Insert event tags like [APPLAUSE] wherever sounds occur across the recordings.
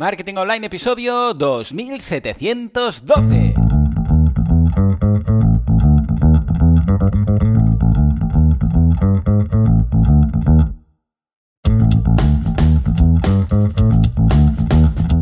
Marketing Online, episodio 2712.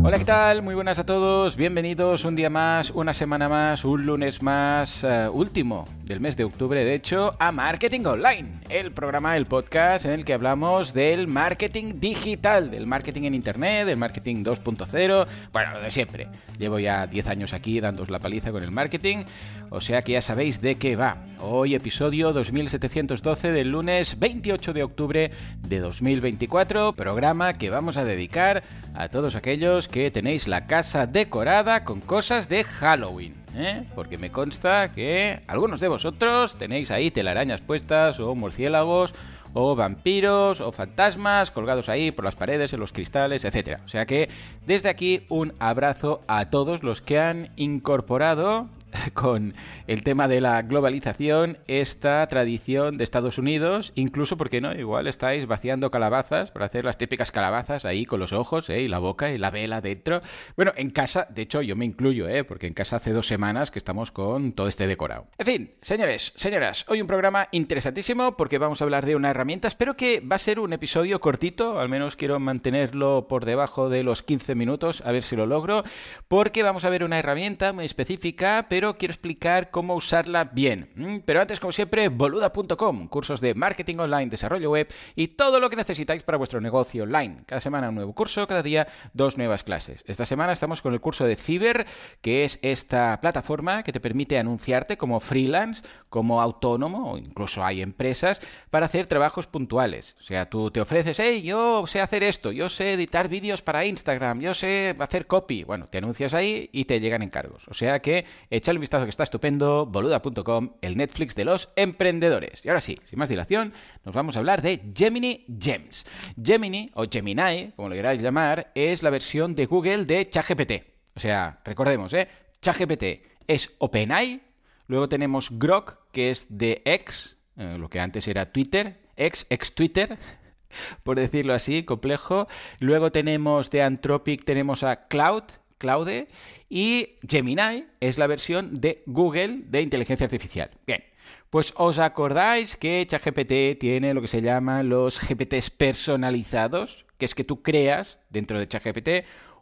Hola, ¿qué tal? Muy buenas a todos, bienvenidos un día más, una semana más, un lunes más, eh, último del mes de octubre, de hecho, a Marketing Online, el programa, el podcast en el que hablamos del marketing digital, del marketing en Internet, del marketing 2.0, bueno, lo de siempre. Llevo ya 10 años aquí dándos la paliza con el marketing, o sea que ya sabéis de qué va. Hoy episodio 2712 del lunes 28 de octubre de 2024, programa que vamos a dedicar a todos aquellos que tenéis la casa decorada con cosas de Halloween. ¿eh? porque me consta que algunos de vosotros tenéis ahí telarañas puestas o murciélagos o vampiros o fantasmas colgados ahí por las paredes, en los cristales, etc. O sea que desde aquí un abrazo a todos los que han incorporado [LAUGHS] con el tema de la globalización, esta tradición de Estados Unidos, incluso porque no, igual estáis vaciando calabazas para hacer las típicas calabazas ahí con los ojos ¿eh? y la boca y la vela dentro. Bueno, en casa, de hecho yo me incluyo, ¿eh? porque en casa hace dos semanas que estamos con todo este decorado. En fin, señores, señoras, hoy un programa interesantísimo porque vamos a hablar de una herramienta, espero que va a ser un episodio cortito, al menos quiero mantenerlo por debajo de los 15 minutos, a ver si lo logro, porque vamos a ver una herramienta muy específica, pero quiero explicar cómo usarla bien. Mm, pero antes, como siempre, boluda.com, cursos de marketing online, desarrollo web y todo lo que necesitáis para vuestro negocio online. Cada semana un nuevo curso, cada día dos nuevas clases. Esta semana estamos con el curso de Ciber, que es esta plataforma que te permite anunciarte como freelance, como autónomo, o incluso hay empresas, para hacer trabajos puntuales. O sea, tú te ofreces, hey, yo sé hacer esto, yo sé editar vídeos para Instagram, yo sé hacer copy. Bueno, te anuncias ahí y te llegan encargos. O sea que el vistazo que está estupendo, boluda.com, el Netflix de los emprendedores. Y ahora sí, sin más dilación, nos vamos a hablar de Gemini Gems. Gemini o Gemini, como lo queráis llamar, es la versión de Google de ChatGPT. O sea, recordemos, ¿eh? ChatGPT es OpenAI, luego tenemos Grok, que es de X, eh, lo que antes era Twitter, X, ex Twitter, [LAUGHS] por decirlo así, complejo. Luego tenemos de Anthropic, tenemos a Cloud, Claude, y Gemini es la versión de Google de inteligencia artificial. Bien, pues os acordáis que ChatGPT tiene lo que se llaman los GPTs personalizados, que es que tú creas dentro de ChatGPT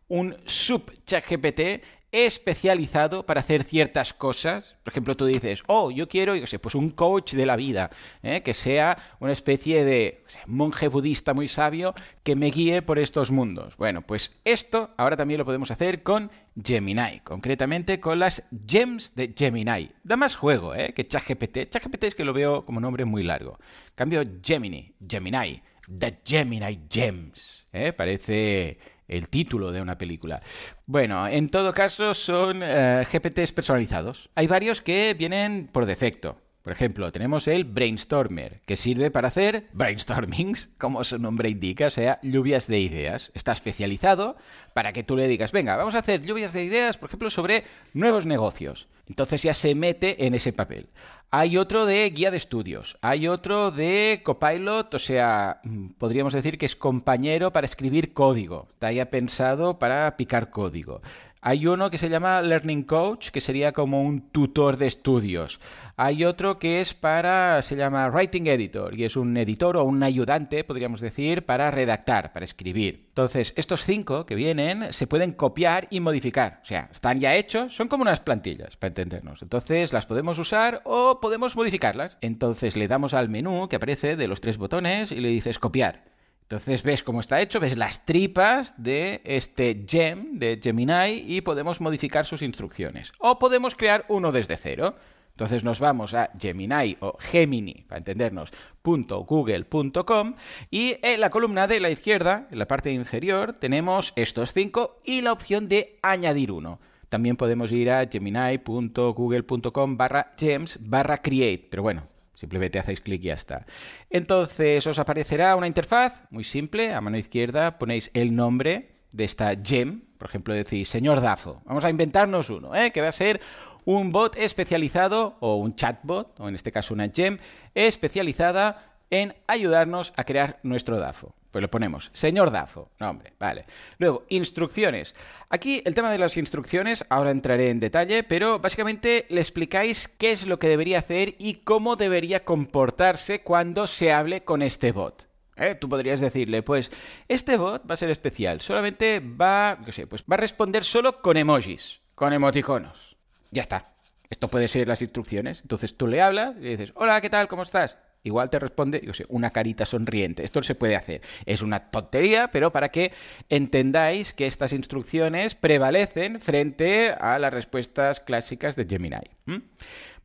un sub-ChatGPT especializado para hacer ciertas cosas. Por ejemplo, tú dices, oh, yo quiero, sé, pues un coach de la vida, ¿eh? que sea una especie de monje budista muy sabio que me guíe por estos mundos. Bueno, pues esto ahora también lo podemos hacer con Gemini, concretamente con las gems de Gemini. Da más juego, ¿eh? Que ChatGPT. ChatGPT es que lo veo como nombre muy largo. Cambio Gemini, Gemini, The Gemini Gems. ¿eh? Parece el título de una película. Bueno, en todo caso son eh, GPTs personalizados. Hay varios que vienen por defecto. Por ejemplo, tenemos el brainstormer, que sirve para hacer brainstormings, [LAUGHS] como su nombre indica, o sea, lluvias de ideas. Está especializado para que tú le digas, venga, vamos a hacer lluvias de ideas, por ejemplo, sobre nuevos negocios. Entonces ya se mete en ese papel. Hay otro de guía de estudios, hay otro de copilot, o sea, mm, podríamos decir que es compañero para escribir código. Te haya pensado para picar código. Hay uno que se llama Learning Coach, que sería como un tutor de estudios. Hay otro que es para, se llama Writing Editor, y es un editor o un ayudante, podríamos decir, para redactar, para escribir. Entonces, estos cinco que vienen se pueden copiar y modificar. O sea, están ya hechos, son como unas plantillas, para entendernos. Entonces, las podemos usar o podemos modificarlas. Entonces, le damos al menú que aparece de los tres botones y le dices copiar entonces ves cómo está hecho, ves las tripas de este gem, de Gemini, y podemos modificar sus instrucciones. O podemos crear uno desde cero. Entonces nos vamos a Gemini o Gemini, para entendernos, .google.com y en la columna de la izquierda, en la parte inferior, tenemos estos cinco y la opción de añadir uno. También podemos ir a gemini.google.com barra gems barra create, pero bueno, Simplemente hacéis clic y ya está. Entonces os aparecerá una interfaz muy simple. A mano izquierda ponéis el nombre de esta gem. Por ejemplo, decís, señor Dafo, vamos a inventarnos uno, ¿eh? que va a ser un bot especializado o un chatbot, o en este caso una gem, especializada en ayudarnos a crear nuestro DAFO. Pues lo ponemos. Señor Dafo. nombre, vale. Luego, instrucciones. Aquí el tema de las instrucciones, ahora entraré en detalle, pero básicamente le explicáis qué es lo que debería hacer y cómo debería comportarse cuando se hable con este bot. ¿Eh? Tú podrías decirle, pues, este bot va a ser especial, solamente va, sé, pues va a responder solo con emojis, con emoticonos. Ya está. Esto puede ser las instrucciones. Entonces tú le hablas y le dices, hola, ¿qué tal? ¿Cómo estás? igual te responde, yo sé, una carita sonriente. Esto se puede hacer. Es una tontería, pero para que entendáis que estas instrucciones prevalecen frente a las respuestas clásicas de Gemini.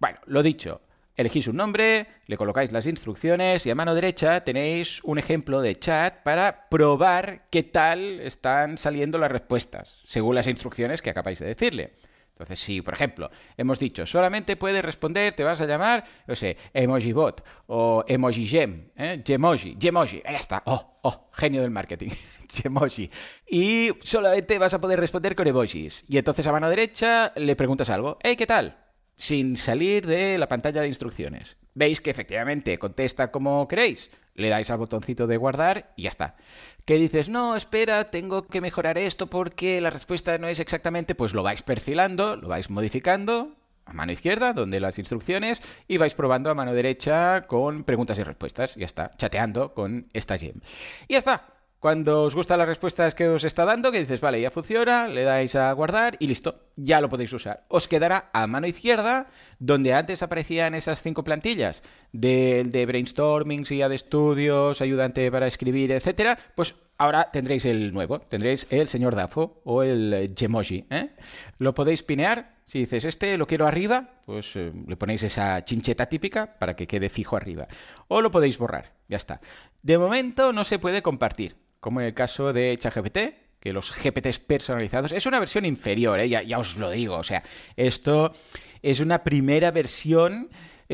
Bueno, lo dicho, elegís un nombre, le colocáis las instrucciones y a mano derecha tenéis un ejemplo de chat para probar qué tal están saliendo las respuestas, según las instrucciones que acabáis de decirle. Entonces, si, por ejemplo, hemos dicho, solamente puedes responder, te vas a llamar, no sé, EmojiBot o EmojiGem, ¿eh? Gemoji, Gemoji, ahí está, oh, oh, genio del marketing, Gemoji. [LAUGHS] Y solamente vas a poder responder con emojis. Y entonces a mano derecha le preguntas algo, hey, ¿qué tal? sin salir de la pantalla de instrucciones. Veis que efectivamente contesta como queréis, le dais al botoncito de guardar y ya está. Que dices, no, espera, tengo que mejorar esto porque la respuesta no es exactamente, pues lo vais perfilando, lo vais modificando a mano izquierda, donde las instrucciones, y vais probando a mano derecha con preguntas y respuestas, ya está, chateando con esta gem. Y ya está, cuando os gustan las respuestas que os está dando, que dices, vale, ya funciona, le dais a guardar y listo, ya lo podéis usar. Os quedará a mano izquierda, donde antes aparecían esas cinco plantillas, del de brainstorming, silla de estudios, ayudante para escribir, etcétera, pues Ahora tendréis el nuevo, tendréis el señor Dafo o el Gemoji. Eh, ¿eh? Lo podéis pinear. Si dices, este lo quiero arriba, pues eh, le ponéis esa chincheta típica para que quede fijo arriba. O lo podéis borrar, ya está. De momento no se puede compartir, como en el caso de ChatGPT, que los GPTs personalizados es una versión inferior, ya os lo digo. O sea, esto es una primera versión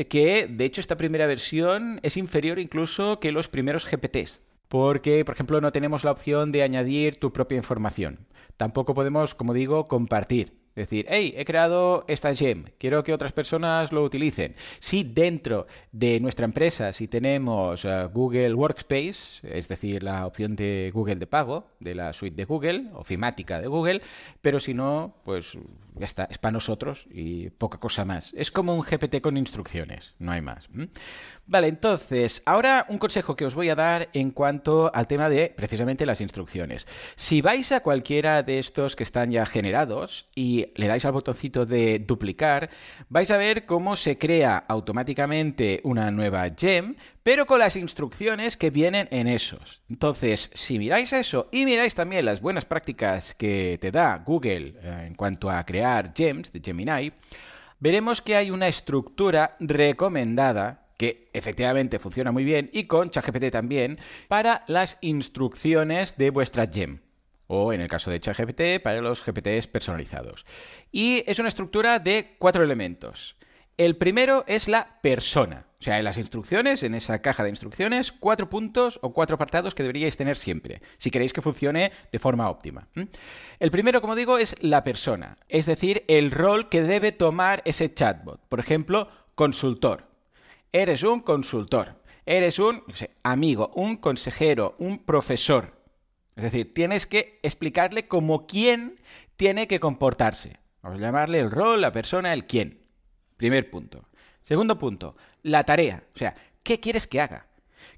que, de hecho, esta primera versión es inferior incluso que los primeros GPTs porque, por ejemplo, no tenemos la opción de añadir tu propia información. Tampoco podemos, como digo, compartir es Decir, hey, he creado esta gem, quiero que otras personas lo utilicen. Si dentro de nuestra empresa, si tenemos eh, Google Workspace, es decir, la opción de Google de pago, de la suite de Google, ofimática de Google, pero si no, pues ya está, es para nosotros y poca cosa más. Es como un GPT con instrucciones, no hay más. Vale, entonces, ahora un consejo que os voy a dar en cuanto al tema de precisamente las instrucciones. Si vais a cualquiera de estos que están ya generados y le dais al botoncito de duplicar, vais a ver cómo se crea automáticamente una nueva gem, pero con las instrucciones que vienen en esos. Entonces, si miráis eso y miráis también las buenas prácticas que te da Google eh, en cuanto a crear gems de Gemini, veremos que hay una estructura recomendada que efectivamente funciona muy bien y con ChatGPT también para las instrucciones de vuestra gem o en el caso de ChatGPT para los GPTs personalizados. Y es una estructura de cuatro elementos. El primero es la persona, o sea, en las instrucciones, en esa caja de instrucciones, cuatro puntos o cuatro apartados que deberíais tener siempre, si queréis que funcione de forma óptima. El primero, como digo, es la persona, es decir, el rol que debe tomar ese chatbot. Por ejemplo, consultor. Eres un consultor, eres un amigo, un consejero, un profesor. Es decir, tienes que explicarle como quién tiene que comportarse. Vamos a llamarle el rol, la persona, el quién. Primer punto. Segundo punto, la tarea. O sea, ¿qué quieres que haga?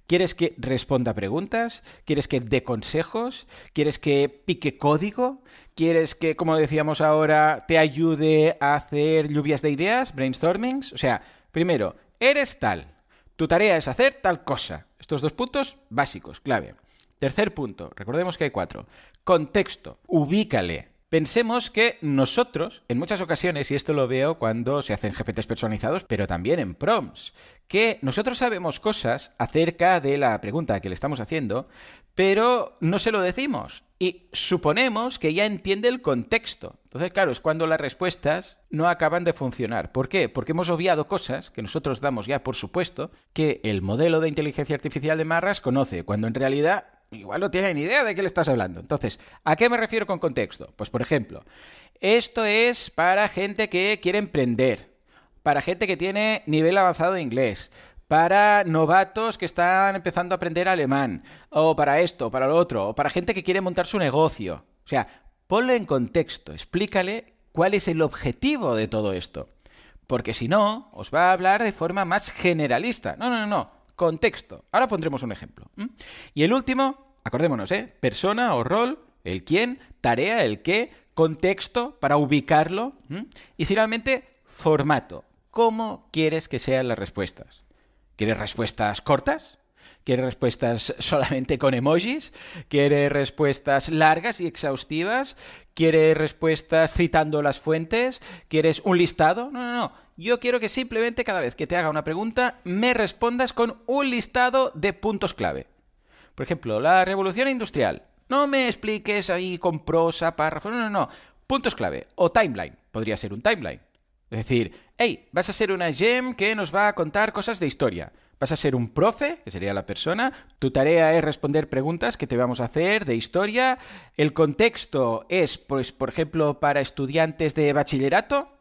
¿Quieres que responda preguntas? ¿Quieres que dé consejos? ¿Quieres que pique código? ¿Quieres que, como decíamos ahora, te ayude a hacer lluvias de ideas, brainstormings? O sea, primero, eres tal. Tu tarea es hacer tal cosa. Estos dos puntos básicos, clave. Tercer punto, recordemos que hay cuatro. Contexto, ubícale. Pensemos que nosotros, en muchas ocasiones, y esto lo veo cuando se hacen GPTs personalizados, pero también en prompts, que nosotros sabemos cosas acerca de la pregunta que le estamos haciendo, pero no se lo decimos. Y suponemos que ya entiende el contexto. Entonces, claro, es cuando las respuestas no acaban de funcionar. ¿Por qué? Porque hemos obviado cosas que nosotros damos ya por supuesto que el modelo de inteligencia artificial de Marras conoce, cuando en realidad igual no tienen ni idea de qué le estás hablando. Entonces, ¿a qué me refiero con contexto? Pues, por ejemplo, esto es para gente que quiere emprender, para gente que tiene nivel avanzado de inglés, para novatos que están empezando a aprender alemán, o para esto, o para lo otro, o para gente que quiere montar su negocio. O sea, ponle en contexto, explícale cuál es el objetivo de todo esto. Porque si no, os va a hablar de forma más generalista. No, no, no, no contexto. Ahora pondremos un ejemplo. Y el último, acordémonos, ¿eh? Persona o rol, el quién, tarea, el qué, contexto para ubicarlo. Y finalmente, formato. ¿Cómo quieres que sean las respuestas? ¿Quieres respuestas cortas? ¿Quieres respuestas solamente con emojis? ¿Quieres respuestas largas y exhaustivas? ¿Quieres respuestas citando las fuentes? ¿Quieres un listado? No, no, no. Yo quiero que simplemente cada vez que te haga una pregunta me respondas con un listado de puntos clave. Por ejemplo, la revolución industrial. No me expliques ahí con prosa, párrafo, no, no, no. Puntos clave. O timeline. Podría ser un timeline. Es decir, hey, vas a ser una gem que nos va a contar cosas de historia. Vas a ser un profe, que sería la persona. Tu tarea es responder preguntas que te vamos a hacer de historia. El contexto es, pues, por ejemplo, para estudiantes de bachillerato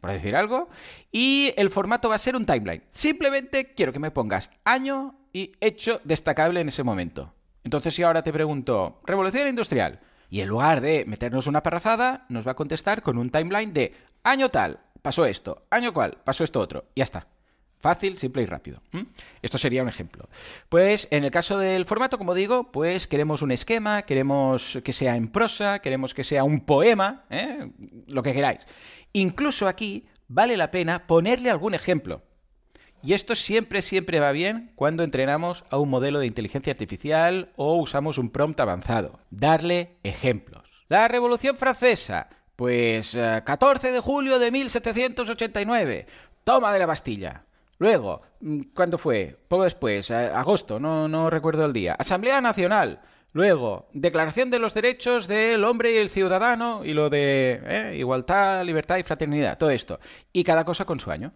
por decir algo. Y el formato va a ser un timeline. Simplemente quiero que me pongas año y hecho destacable en ese momento. Entonces, si ahora te pregunto, revolución industrial, y en lugar de meternos una parrafada, nos va a contestar con un timeline de año tal, pasó esto, año cual, pasó esto otro, y ya está. Fácil, simple y rápido. Esto sería un ejemplo. Pues en el caso del formato, como digo, pues queremos un esquema, queremos que sea en prosa, queremos que sea un poema, ¿eh? lo que queráis. Incluso aquí vale la pena ponerle algún ejemplo. Y esto siempre, siempre va bien cuando entrenamos a un modelo de inteligencia artificial o usamos un prompt avanzado. Darle ejemplos. La Revolución Francesa. Pues 14 eh, de julio de 1789. Toma de la Bastilla. Luego, mm, ¿cuándo fue? Poco después, agosto, no, recuerdo el día. Asamblea Nacional. Luego, Declaración de los Derechos del Hombre y el Ciudadano y lo de eh, igualdad, libertad y fraternidad, todo esto. Y cada cosa con su año.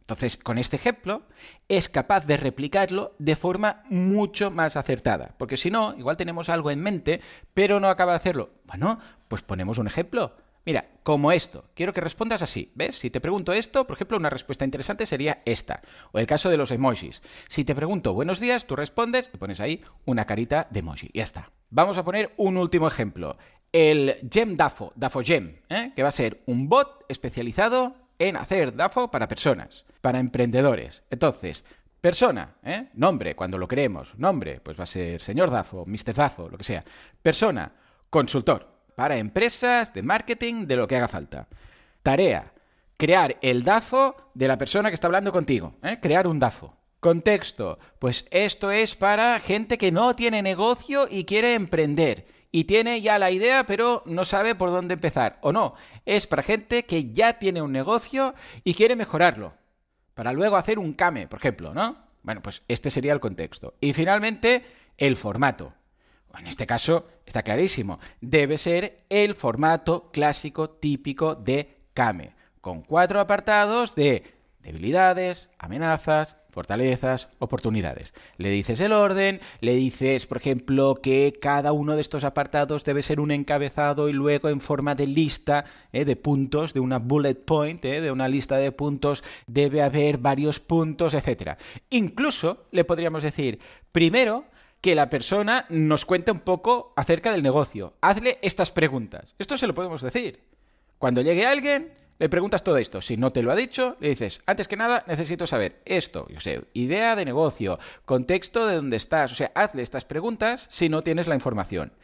Entonces, con este ejemplo, es capaz de replicarlo de forma mucho más acertada. Porque si no, igual tenemos algo en mente, pero no acaba de hacerlo. Bueno, pues ponemos un ejemplo. Mira, como esto, quiero que respondas así, ¿ves? Si te pregunto esto, por ejemplo, una respuesta interesante sería esta, o el caso de los emojis. Si te pregunto buenos días, tú respondes y pones ahí una carita de emoji, ya está. Vamos a poner un último ejemplo, el Gem DAFO, DAFO Gem, ¿eh? que va a ser un bot especializado en hacer DAFO para personas, para emprendedores. Entonces, Persona, ¿eh? nombre, cuando lo creemos, nombre, pues va a ser señor DAFO, Mr. DAFO, lo que sea. Persona, consultor para empresas, de marketing, de lo que haga falta. Tarea, crear el DAFO de la persona que está hablando contigo, ¿eh? crear un DAFO. Contexto, pues esto es para gente que no tiene negocio y quiere emprender y tiene ya la idea, pero no sabe por dónde empezar. O no, es para gente que ya tiene un negocio y quiere mejorarlo. Para luego hacer un CAME, por ejemplo, ¿no? Bueno, pues este sería el contexto. Y finalmente, el formato. En este caso está clarísimo, debe ser el formato clásico típico de Kame, con cuatro apartados de debilidades, amenazas, fortalezas, oportunidades. Le dices el orden, le dices, por ejemplo, que cada uno de estos apartados debe ser un encabezado y luego en forma de lista eh, de puntos, de una bullet point, eh, de una lista de puntos, debe haber varios puntos, etc. Incluso le podríamos decir, primero que la persona nos cuente un poco acerca del negocio. Hazle estas preguntas. Esto se lo podemos decir. Cuando llegue alguien, le preguntas todo esto. Si no te lo ha dicho, le dices, antes que nada, necesito saber esto. Yo sé, idea de negocio, contexto de dónde estás. O sea, hazle estas preguntas si no tienes la información.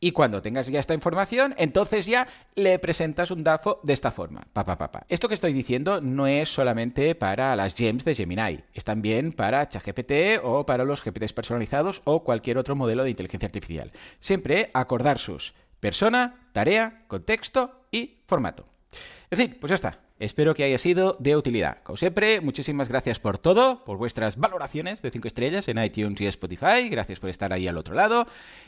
Y cuando tengas ya esta información, entonces ya le presentas un DAFO de esta forma. Pa, Esto que estoy diciendo no es solamente para las gems de Gemini. Es también para ChatGPT o para los GPT personalizados o cualquier otro modelo de inteligencia artificial. Siempre acordar sus persona, tarea, contexto y formato. En fin, pues ya está. Espero que haya sido de utilidad. Como siempre, muchísimas gracias por todo, por vuestras valoraciones de 5 estrellas en iTunes y Spotify. Gracias por estar ahí al otro lado.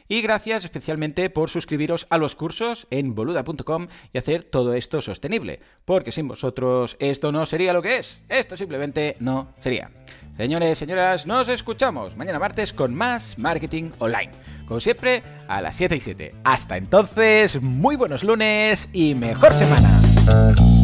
Y gracias especialmente por suscribiros a los cursos en boluda.com y hacer todo esto sostenible. Porque sin vosotros esto no sería lo que es. Esto simplemente no sería. Señores, señoras, nos escuchamos mañana martes con más marketing online. Como siempre, a las 7 y 7. Hasta entonces, muy buenos lunes y mejor semana. Thank